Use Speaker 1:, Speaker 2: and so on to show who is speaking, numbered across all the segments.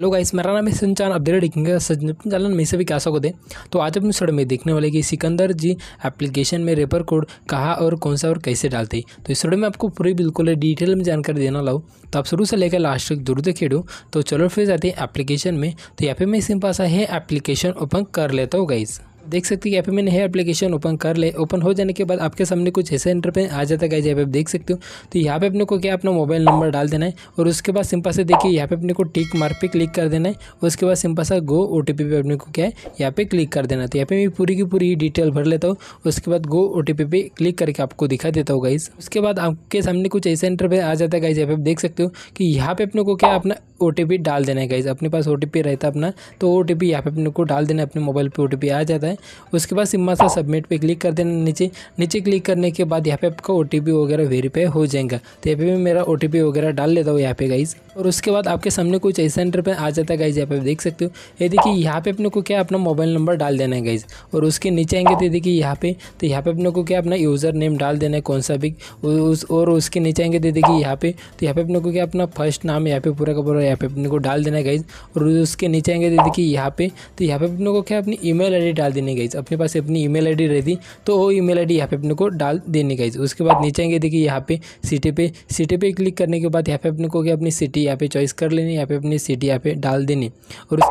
Speaker 1: hello guys मेरा नाम है सिंचान आप धीरे देखेंगे संचालन में से भी क्या दे तो आज अपने सड़ में देखने वाले कि सिकंदर जी एप्लीकेशन में रेपर कोड कहाँ और कौन सा और कैसे डालते हैं तो इस वीडियो में आपको पूरी बिल्कुल डिटेल में जानकारी देना लाओ तो आप शुरू से लेकर लास्ट तक जरूर देखे तो चलो फिर जाते हैं एप्लीकेशन में तो यहाँ पे मैं इसके पास है एप्लीकेशन ओपन कर लेता हूँ गाइज़ देख सकते हैं पे मैंने है एप्लीकेशन ओपन कर ले ओपन हो जाने के बाद आपके सामने कुछ ऐसे इंटरपेज आ जाता है पे आप देख सकते हो तो यहाँ पे अपने को क्या अपना मोबाइल नंबर डाल देना है और उसके बाद सिंपल से देखिए यहाँ पे अपने को टिक मार पे क्लिक कर देना है उसके बाद सिंपल सा गो ओ टी पे अपने को क्या है यहाँ पे क्लिक कर देना तो यहाँ पे मैं पूरी की पूरी डिटेल भर लेता हूँ उसके बाद गो ओ टी पे क्लिक करके आपको दिखा देता हूँ गाइज उसके बाद आपके सामने कुछ ऐसा इंटरपेज आ जाता है गाइज यहाँ पे आप देख सकते हो कि यहाँ पे अपने को क्या अपना ओ डाल देना है गाइज़ अपने पास ओ रहता है अपना तो ओ टी यहाँ पे अपने को डाल देना है अपने मोबाइल पे ओ आ जाता है उसके बाद सिम्मा सा सबमिट पे क्लिक कर देना नीचे नीचे क्लिक करने के बाद यहाँ पे आपका ओ वगैरह वेरीफाई हो जाएगा तो यहाँ पे भी मेरा ओ वगैरह डाल लेता हूँ यहाँ पे गाइज़ और उसके बाद आपके सामने कुछ ऐसे सेंटर पर आ जाता है गाइज़ यहाँ पे आप देख सकते हो ये देखिए यहाँ पे अपने को क्या अपना मोबाइल नंबर डाल देना है गाइज़ और उसके नीचे आएंगे तो देखिए यहाँ पे तो यहाँ पे अपने को क्या अपना यूज़र नेम डाल देना है कौन सा भी उस और उसके नीचे आएंगे तो देखिए यहाँ पे तो यहाँ पे अपने को क्या अपना फर्स्ट नाम यहाँ पे पूरा का पूरा यहाँ पे अपने को डाल देना है गाइज और उसके नीचे आएंगे तो देखिए यहाँ पे तो यहाँ पे अपने को क्या अपनी ईमेल आईडी डाल देनी गाइज अपने पास अपनी ईमेल आईडी रहती तो वो ईमेल आईडी यहाँ पे अपने को डाल देनी गाइज उसके बाद नीचे आएंगे देखिए यहाँ पे सिटी पे सिटी पे क्लिक करने के बाद यहाँ पे अपने को क्या अपनी सिटी यहाँ पे चॉइस कर लेनी यहाँ पे अपनी सिटी यहाँ पे डाल देनी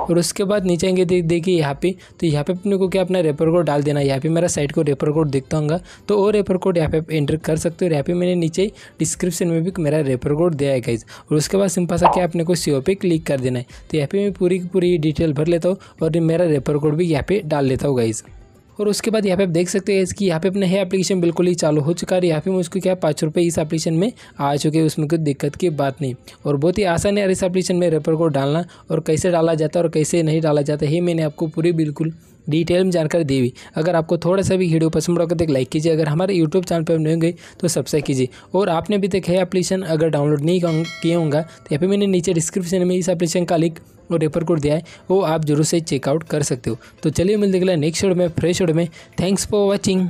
Speaker 1: और उसके बाद नीचे आएंगे देखिए यहाँ पे तो यहाँ पे अपने को क्या अपना रेपर कोड डाल देना यहाँ पे मेरा साइट को रेपर कोड देखता हूँ तो वो रेपर कोड यहाँ पे एंटर कर सकते हो यहाँ पे मैंने नीचे डिस्क्रिप्शन में भी मेरा रेपर कोड दिया है गाइज और उसके बाद सिंपल सा क्या अपने को उसी पे क्लिक कर देना है तो यहाँ पे मैं पूरी की पूरी डिटेल भर लेता हूँ और मेरा रेफर कोड भी यहाँ पे डाल लेता हूँ गाइज़ और उसके बाद यहाँ पे आप देख सकते हैं कि यहाँ पे अपना है एप्लीकेशन बिल्कुल ही चालू हो चुका है यहाँ पे मुझको क्या पाँच रुपये इस एप्लीकेशन में आ चुके हैं उसमें कोई दिक्कत की बात नहीं और बहुत ही आसान है इस एप्लीकेशन में रेफर कोड डालना और कैसे डाला जाता है और कैसे नहीं डाला जाता है मैंने आपको पूरी बिल्कुल डिटेल में जानकारी दी हुई अगर आपको थोड़ा सा भी वीडियो पसंद पड़ा तो एक लाइक कीजिए अगर हमारे यूट्यूब चैनल पर नहीं होंगे तो सब्सक्राइब कीजिए और आपने अभी तक है एप्लीकेशन अगर डाउनलोड नहीं किया होगा तो यहाँ पर मैंने नीचे डिस्क्रिप्शन में इस एप्लीकेशन का लिंक और रेफर कोड दिया है वो आप जरूर से चेकआउट कर सकते हो तो चलिए मिलते अगला नेक्स्ट शोड में फ्रेश शोड में थैंक्स फॉर वॉचिंग